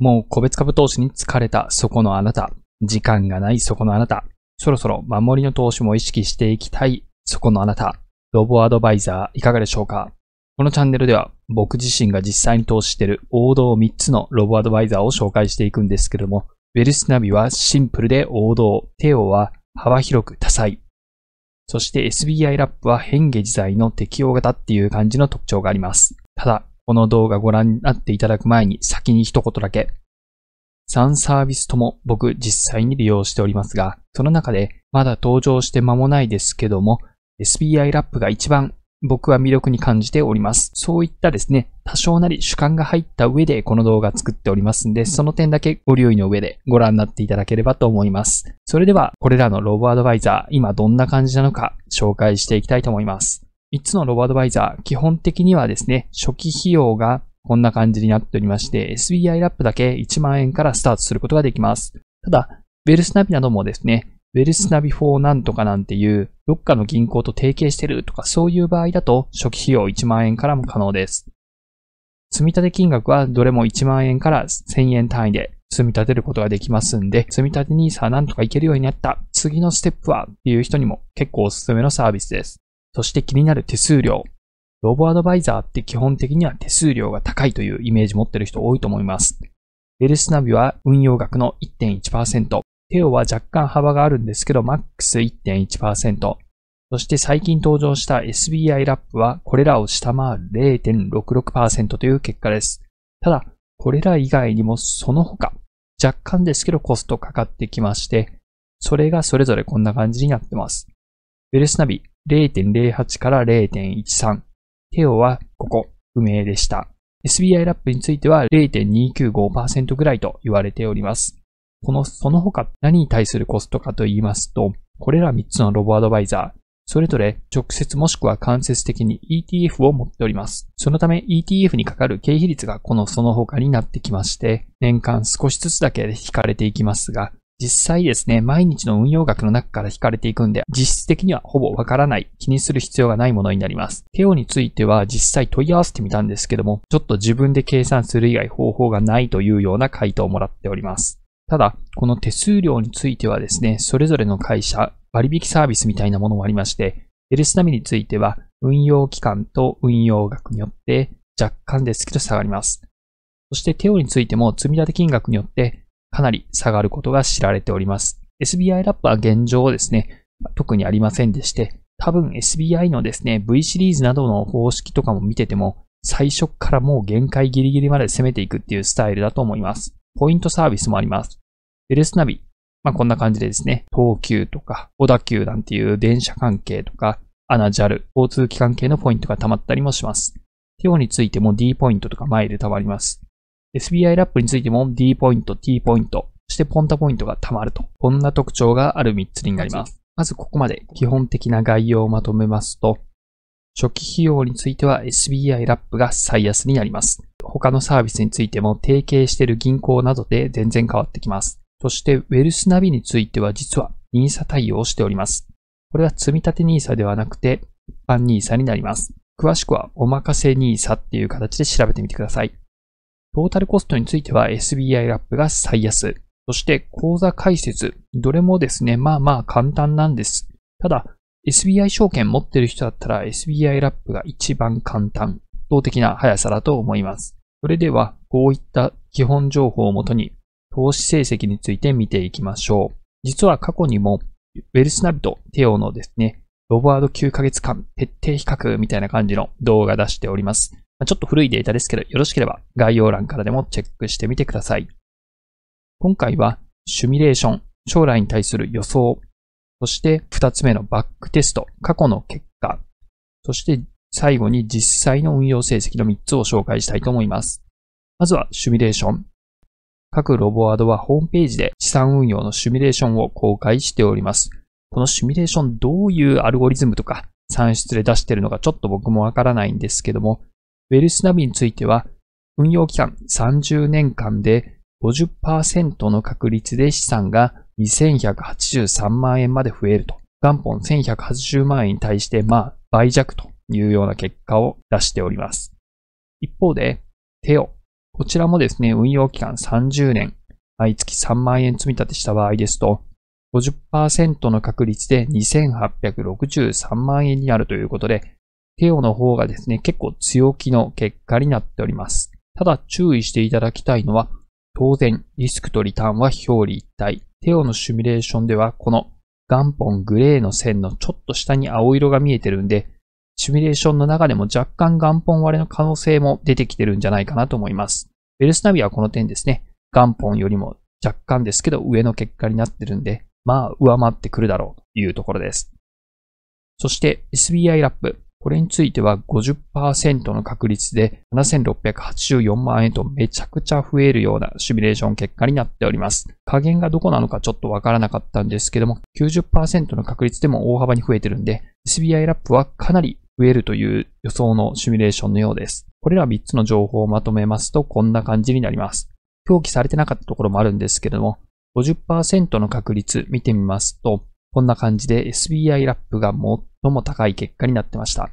もう個別株投資に疲れたそこのあなた。時間がないそこのあなた。そろそろ守りの投資も意識していきたいそこのあなた。ロボアドバイザーいかがでしょうかこのチャンネルでは僕自身が実際に投資している王道3つのロボアドバイザーを紹介していくんですけども、ウェルスナビはシンプルで王道、テオは幅広く多彩。そして SBI ラップは変化自在の適用型っていう感じの特徴があります。ただ、この動画ご覧になっていただく前に先に一言だけ。3サービスとも僕実際に利用しておりますが、その中でまだ登場して間もないですけども、SBI ラップが一番僕は魅力に感じております。そういったですね、多少なり主観が入った上でこの動画作っておりますんで、その点だけご留意の上でご覧になっていただければと思います。それでは、これらのロボアドバイザー、今どんな感じなのか紹介していきたいと思います。3つのロボアドバイザー、基本的にはですね、初期費用がこんな感じになっておりまして、SBI ラップだけ1万円からスタートすることができます。ただ、ウェルスナビなどもですね、ウェルスナビ4なんとかなんていう、どっかの銀行と提携してるとかそういう場合だと、初期費用1万円からも可能です。積み立て金額はどれも1万円から1000円単位で積み立てることができますんで、積み立 NISA なんとかいけるようになった、次のステップはっていう人にも結構おすすめのサービスです。そして気になる手数料。ロボアドバイザーって基本的には手数料が高いというイメージ持ってる人多いと思います。ウェルスナビは運用額の1.1%、テオは若干幅があるんですけど、マックス1.1%、そして最近登場した SBI ラップはこれらを下回る0.66%という結果です。ただ、これら以外にもその他、若干ですけどコストかかってきまして、それがそれぞれこんな感じになってます。ウェルスナビ、0.08から0.13。テオはここ、不明でした。SBI ラップについては0.295%ぐらいと言われております。この、その他何に対するコストかと言いますと、これら3つのロボアドバイザー、それぞれ直接もしくは間接的に ETF を持っております。そのため ETF にかかる経費率がこのその他になってきまして、年間少しずつだけ引かれていきますが、実際ですね、毎日の運用額の中から引かれていくんで、実質的にはほぼわからない、気にする必要がないものになります。テオについては実際問い合わせてみたんですけども、ちょっと自分で計算する以外方法がないというような回答をもらっております。ただ、この手数料についてはですね、それぞれの会社、割引サービスみたいなものもありまして、エルスナミについては、運用期間と運用額によって若干ですけど下がります。そしてテオについても積立金額によってかなり下がることが知られております。SBI ラップは現状ですね、特にありませんでして、多分 SBI のですね、V シリーズなどの方式とかも見てても、最初からもう限界ギリギリまで攻めていくっていうスタイルだと思います。ポイントサービスもあります。エルスナビ。まあ、こんな感じでですね、東急とか、小田急なんていう電車関係とか、アナジャル、交通機関系のポイントが溜まったりもします。テオについても D ポイントとかマイル溜まります。SBI ラップについても D ポイント、T ポイント、そしてポンタポイントが貯まると。こんな特徴がある3つになります。まずここまで基本的な概要をまとめますと、初期費用については SBI ラップが最安になります。他のサービスについても提携している銀行などで全然変わってきます。そしてウェルスナビについては実は NISA 対応しております。これは積立 NISA ではなくて一般 NISA になります。詳しくはおまかせ NISA っていう形で調べてみてください。トータルコストについては SBI ラップが最安。そして口座開設。どれもですね、まあまあ簡単なんです。ただ、SBI 証券持ってる人だったら SBI ラップが一番簡単、圧倒的な速さだと思います。それでは、こういった基本情報をもとに、投資成績について見ていきましょう。実は過去にも、ウェルスナビとテオのですね、ロボード9ヶ月間徹底比較みたいな感じの動画出しております。ちょっと古いデータですけど、よろしければ概要欄からでもチェックしてみてください。今回は、シミュレーション、将来に対する予想、そして二つ目のバックテスト、過去の結果、そして最後に実際の運用成績の三つを紹介したいと思います。まずはシュミュレーション。各ロボアドはホームページで資産運用のシュミュレーションを公開しております。このシミュレーションどういうアルゴリズムとか算出で出してるのかちょっと僕もわからないんですけども、ウェルスナビについては、運用期間30年間で50%の確率で資産が2183万円まで増えると。元本1180万円に対して、まあ、倍弱というような結果を出しております。一方で、テオ。こちらもですね、運用期間30年、毎月3万円積み立てした場合ですと、50%の確率で2863万円になるということで、テオの方がですね、結構強気の結果になっております。ただ注意していただきたいのは、当然、リスクとリターンは表裏一体。テオのシミュレーションでは、この元本グレーの線のちょっと下に青色が見えてるんで、シミュレーションの中でも若干元本割れの可能性も出てきてるんじゃないかなと思います。ベルスナビはこの点ですね、元本よりも若干ですけど上の結果になってるんで、まあ上回ってくるだろうというところです。そして SBI ラップ。これについては50%の確率で7684万円とめちゃくちゃ増えるようなシミュレーション結果になっております。加減がどこなのかちょっとわからなかったんですけども、90%の確率でも大幅に増えてるんで、SBI ラップはかなり増えるという予想のシミュレーションのようです。これら3つの情報をまとめますとこんな感じになります。表記されてなかったところもあるんですけども、50%の確率見てみますと、こんな感じで SBI ラップが最も高い結果になってました。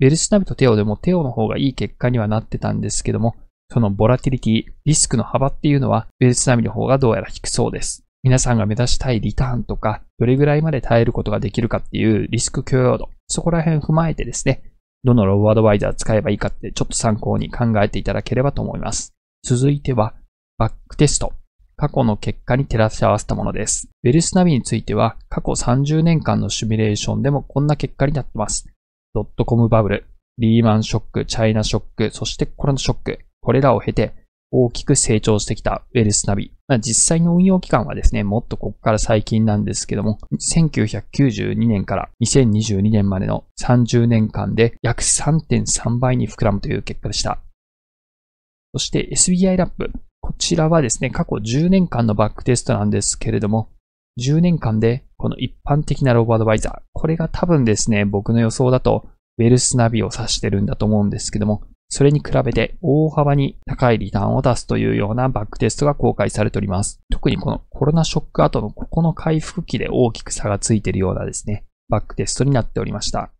ベルスナビとテオでもテオの方がいい結果にはなってたんですけども、そのボラティリティ、リスクの幅っていうのはベルスナビの方がどうやら低そうです。皆さんが目指したいリターンとか、どれぐらいまで耐えることができるかっていうリスク許容度、そこら辺踏まえてですね、どのローアドバイザー使えばいいかってちょっと参考に考えていただければと思います。続いては、バックテスト。過去の結果に照らし合わせたものです。ウェルスナビについては、過去30年間のシミュレーションでもこんな結果になってます。ドットコムバブル、リーマンショック、チャイナショック、そしてコロナショック、これらを経て大きく成長してきたウェルスナビ。まあ、実際の運用期間はですね、もっとここから最近なんですけども、1992年から2022年までの30年間で約3.3倍に膨らむという結果でした。そして SBI ラップ。こちらはですね、過去10年間のバックテストなんですけれども、10年間でこの一般的なロボアドバイザー、これが多分ですね、僕の予想だとウェルスナビを指してるんだと思うんですけども、それに比べて大幅に高いリターンを出すというようなバックテストが公開されております。特にこのコロナショック後のここの回復期で大きく差がついているようなですね、バックテストになっておりました。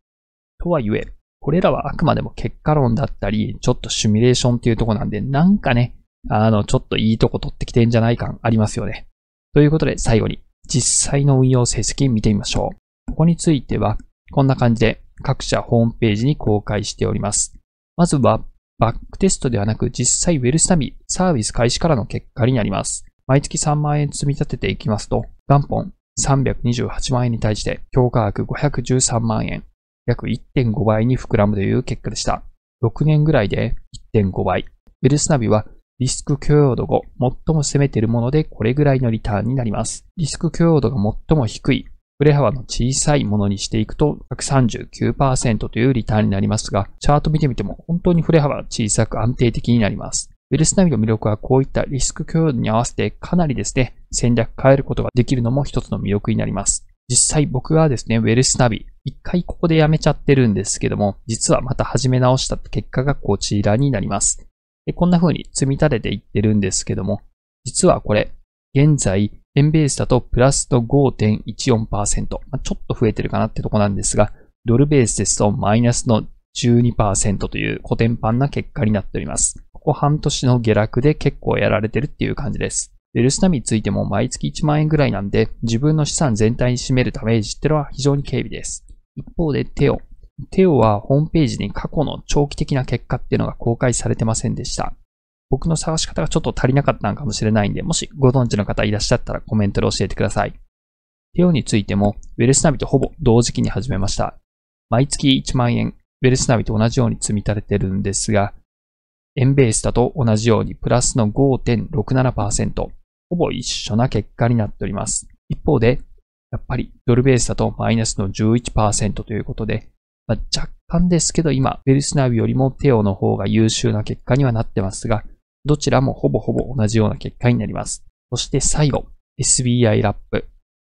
とはいえ、これらはあくまでも結果論だったり、ちょっとシミュレーションっていうとこなんで、なんかね、あの、ちょっといいとこ取ってきてんじゃない感ありますよね。ということで、最後に、実際の運用成績見てみましょう。ここについては、こんな感じで、各社ホームページに公開しております。まずは、バックテストではなく、実際ウェルスナビ、サービス開始からの結果になります。毎月3万円積み立てていきますと、元本328万円に対して、評価額513万円、約1.5倍に膨らむという結果でした。6年ぐらいで1.5倍。ウェルスナビはリスク許容度後、最も攻めてるものでこれぐらいのリターンになります。リスク許容度が最も低い、振れ幅の小さいものにしていくと139%というリターンになりますが、チャート見てみても本当に振れ幅は小さく安定的になります。ウェルスナビの魅力はこういったリスク許容度に合わせてかなりですね、戦略変えることができるのも一つの魅力になります。実際僕はですね、ウェルスナビ、一回ここでやめちゃってるんですけども、実はまた始め直した結果がこちらになります。で、こんな風に積み立てていってるんですけども、実はこれ、現在、円ベースだとプラスと5.14%、まあ、ちょっと増えてるかなってとこなんですが、ドルベースですとマイナスの12%という古典版な結果になっております。ここ半年の下落で結構やられてるっていう感じです。ウェルスナミについても毎月1万円ぐらいなんで、自分の資産全体に占めるダメージってのは非常に軽微です。一方でテオ、テオはホームページに過去の長期的な結果っていうのが公開されてませんでした。僕の探し方がちょっと足りなかったのかもしれないんで、もしご存知の方いらっしゃったらコメントで教えてください。テオについても、ウェルスナビとほぼ同時期に始めました。毎月1万円、ウェルスナビと同じように積み立ててるんですが、エンベースだと同じようにプラスの5.67%、ほぼ一緒な結果になっております。一方で、やっぱりドルベースだとマイナスの11%ということで、まあ、若干ですけど今、ベルスナビよりもテオの方が優秀な結果にはなってますが、どちらもほぼほぼ同じような結果になります。そして最後、SBI ラップ。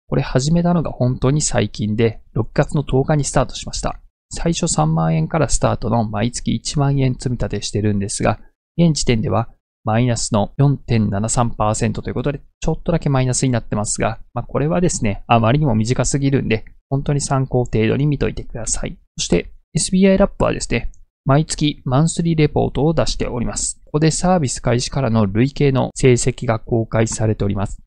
これ始めたのが本当に最近で、6月の10日にスタートしました。最初3万円からスタートの毎月1万円積み立てしてるんですが、現時点ではマイナスの4.73%ということで、ちょっとだけマイナスになってますが、まあ、これはですね、あまりにも短すぎるんで、本当に参考程度に見といてください。そして、SBI ラップはですね、毎月マンスリーレポートを出しております。ここでサービス開始からの累計の成績が公開されております。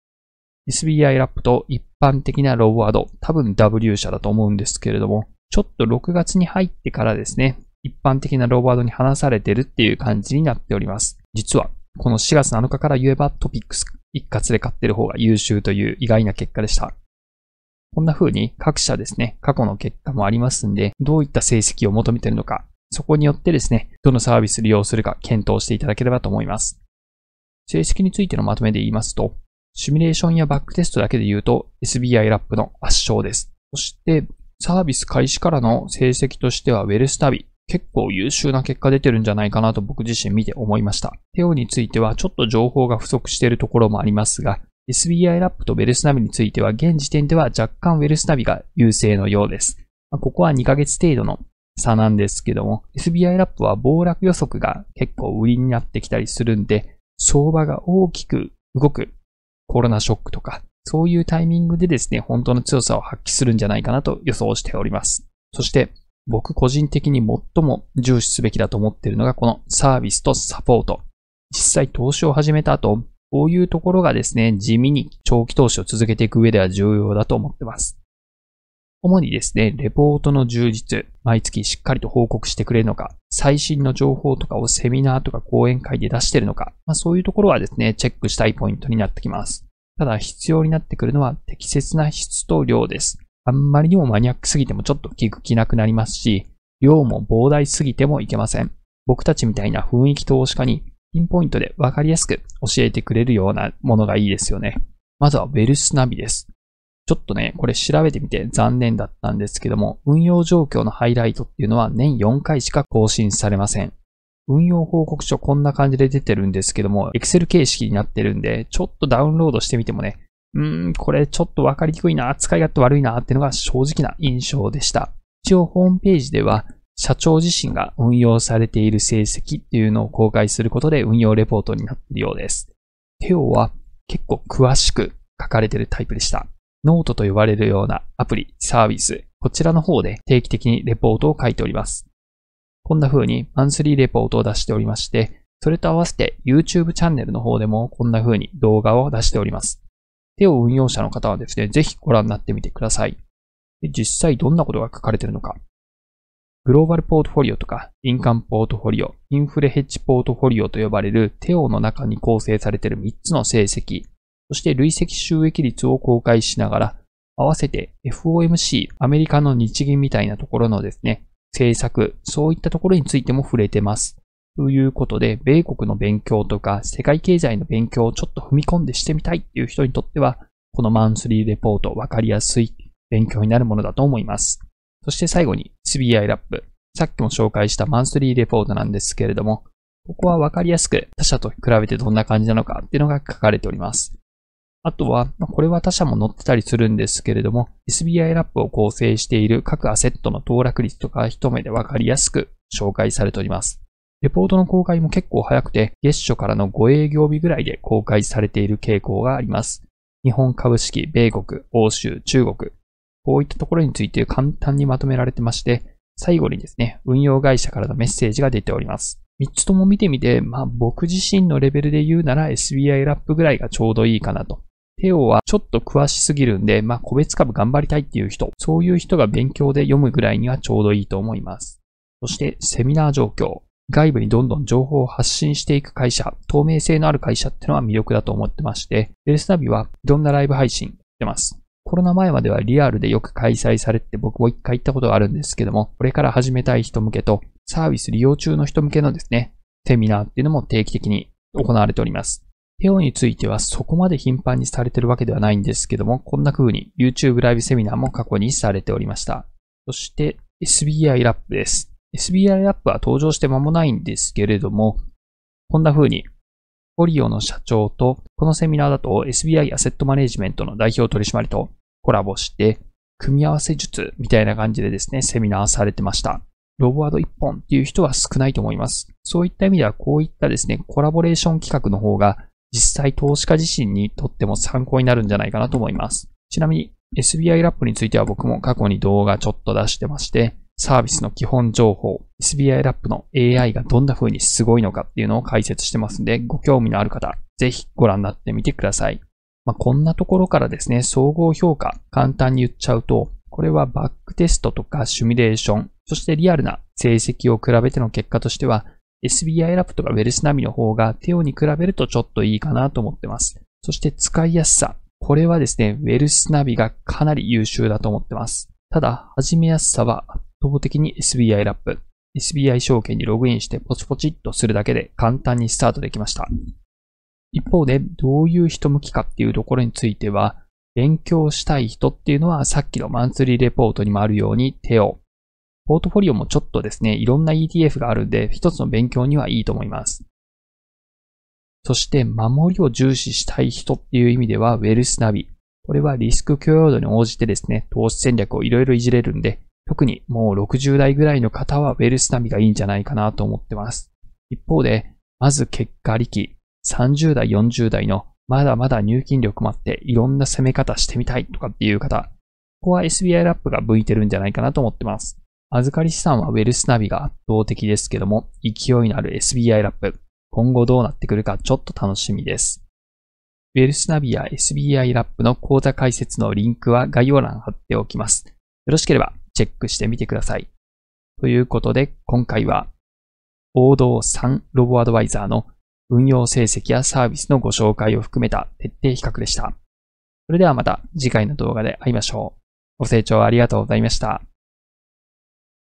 SBI ラップと一般的なローワード、多分 W 社だと思うんですけれども、ちょっと6月に入ってからですね、一般的なローワードに話されてるっていう感じになっております。実はこの4月7日から言えばトピックス一括で買ってる方が優秀という意外な結果でした。こんな風に各社ですね、過去の結果もありますんで、どういった成績を求めているのか、そこによってですね、どのサービス利用するか検討していただければと思います。成績についてのまとめで言いますと、シミュレーションやバックテストだけで言うと SBI ラップの圧勝です。そして、サービス開始からの成績としてはウェルスタビ、結構優秀な結果出てるんじゃないかなと僕自身見て思いました。テオについてはちょっと情報が不足しているところもありますが、SBI ラップとベルスナビについては現時点では若干ウェルスナビが優勢のようです。ここは2ヶ月程度の差なんですけども、SBI ラップは暴落予測が結構売りになってきたりするんで、相場が大きく動くコロナショックとか、そういうタイミングでですね、本当の強さを発揮するんじゃないかなと予想しております。そして、僕個人的に最も重視すべきだと思っているのがこのサービスとサポート。実際投資を始めた後、こういうところがですね、地味に長期投資を続けていく上では重要だと思ってます。主にですね、レポートの充実、毎月しっかりと報告してくれるのか、最新の情報とかをセミナーとか講演会で出してるのか、まあ、そういうところはですね、チェックしたいポイントになってきます。ただ必要になってくるのは適切な質と量です。あんまりにもマニアックすぎてもちょっと聞く気なくなりますし、量も膨大すぎてもいけません。僕たちみたいな雰囲気投資家にピンポイントでわかりやすく教えてくれるようなものがいいですよね。まずはウェルスナビです。ちょっとね、これ調べてみて残念だったんですけども、運用状況のハイライトっていうのは年4回しか更新されません。運用報告書こんな感じで出てるんですけども、Excel 形式になってるんで、ちょっとダウンロードしてみてもね、うーん、これちょっとわかりにくいな、使い勝手悪いなっていうのが正直な印象でした。一応ホームページでは、社長自身が運用されている成績っていうのを公開することで運用レポートになっているようです。テオは結構詳しく書かれているタイプでした。ノートと呼ばれるようなアプリ、サービス、こちらの方で定期的にレポートを書いております。こんな風にマンスリーレポートを出しておりまして、それと合わせて YouTube チャンネルの方でもこんな風に動画を出しております。手を運用者の方はですね、ぜひご覧になってみてください。実際どんなことが書かれているのか。グローバルポートフォリオとか、カ鑑ポートフォリオ、インフレヘッジポートフォリオと呼ばれるテオの中に構成されている3つの成績、そして累積収益率を公開しながら、合わせて FOMC、アメリカの日銀みたいなところのですね、政策、そういったところについても触れてます。ということで、米国の勉強とか世界経済の勉強をちょっと踏み込んでしてみたいっていう人にとっては、このマンスリーレポート分かりやすい勉強になるものだと思います。そして最後に s b i ラップ。さっきも紹介したマンスリーレポートなんですけれども、ここは分かりやすく他社と比べてどんな感じなのかっていうのが書かれております。あとは、これは他社も載ってたりするんですけれども、SBI ラップを構成している各アセットの騰落率とか一目で分かりやすく紹介されております。レポートの公開も結構早くて、月初からの5営業日ぐらいで公開されている傾向があります。日本株式、米国、欧州、中国。こういったところについて簡単にまとめられてまして、最後にですね、運用会社からのメッセージが出ております。3つとも見てみて、まあ僕自身のレベルで言うなら SBI ラップぐらいがちょうどいいかなと。テオはちょっと詳しすぎるんで、まあ個別株頑張りたいっていう人、そういう人が勉強で読むぐらいにはちょうどいいと思います。そしてセミナー状況。外部にどんどん情報を発信していく会社、透明性のある会社ってのは魅力だと思ってまして、ベルスナビはいろんなライブ配信してます。コロナ前まではリアルでよく開催されて僕も一回行ったことがあるんですけども、これから始めたい人向けと、サービス利用中の人向けのですね、セミナーっていうのも定期的に行われております。テオについてはそこまで頻繁にされてるわけではないんですけども、こんな風に YouTube ライブセミナーも過去にされておりました。そして SBI ラップです。SBI アップは登場して間もないんですけれども、こんな風に、オリオの社長と、このセミナーだと SBI アセットマネジメントの代表取締りとコラボして、組み合わせ術みたいな感じでですね、セミナーされてました。ロボワード1本っていう人は少ないと思います。そういった意味では、こういったですね、コラボレーション企画の方が、実際投資家自身にとっても参考になるんじゃないかなと思います。ちなみに、SBI ラップについては僕も過去に動画ちょっと出してまして、サービスの基本情報、SBI ラップの AI がどんな風にすごいのかっていうのを解説してますんで、ご興味のある方、ぜひご覧になってみてください。まあ、こんなところからですね、総合評価、簡単に言っちゃうと、これはバックテストとかシミュレーション、そしてリアルな成績を比べての結果としては、SBI ラップとかウェルスナビの方がテオに比べるとちょっといいかなと思ってます。そして使いやすさ。これはですね、ウェルスナビがかなり優秀だと思ってます。ただ、始めやすさは圧倒的に SBI ラップ。SBI 証券にログインしてポチポチっとするだけで簡単にスタートできました。一方で、どういう人向きかっていうところについては、勉強したい人っていうのはさっきのマンスリーレポートにもあるように手を。ポートフォリオもちょっとですね、いろんな ETF があるんで、一つの勉強にはいいと思います。そして、守りを重視したい人っていう意味では、ウェルスナビ。これはリスク許容度に応じてですね、投資戦略をいろいろいじれるんで、特にもう60代ぐらいの方はウェルスナビがいいんじゃないかなと思ってます。一方で、まず結果力、30代、40代のまだまだ入金力もあっていろんな攻め方してみたいとかっていう方、ここは SBI ラップが向いてるんじゃないかなと思ってます。預かり資産はウェルスナビが圧倒的ですけども、勢いのある SBI ラップ、今後どうなってくるかちょっと楽しみです。ウェルスナビや SBI ラップの講座解説のリンクは概要欄貼っておきます。よろしければチェックしてみてください。ということで、今回は、王道3ロボアドバイザーの運用成績やサービスのご紹介を含めた徹底比較でした。それではまた次回の動画で会いましょう。ご清聴ありがとうございました。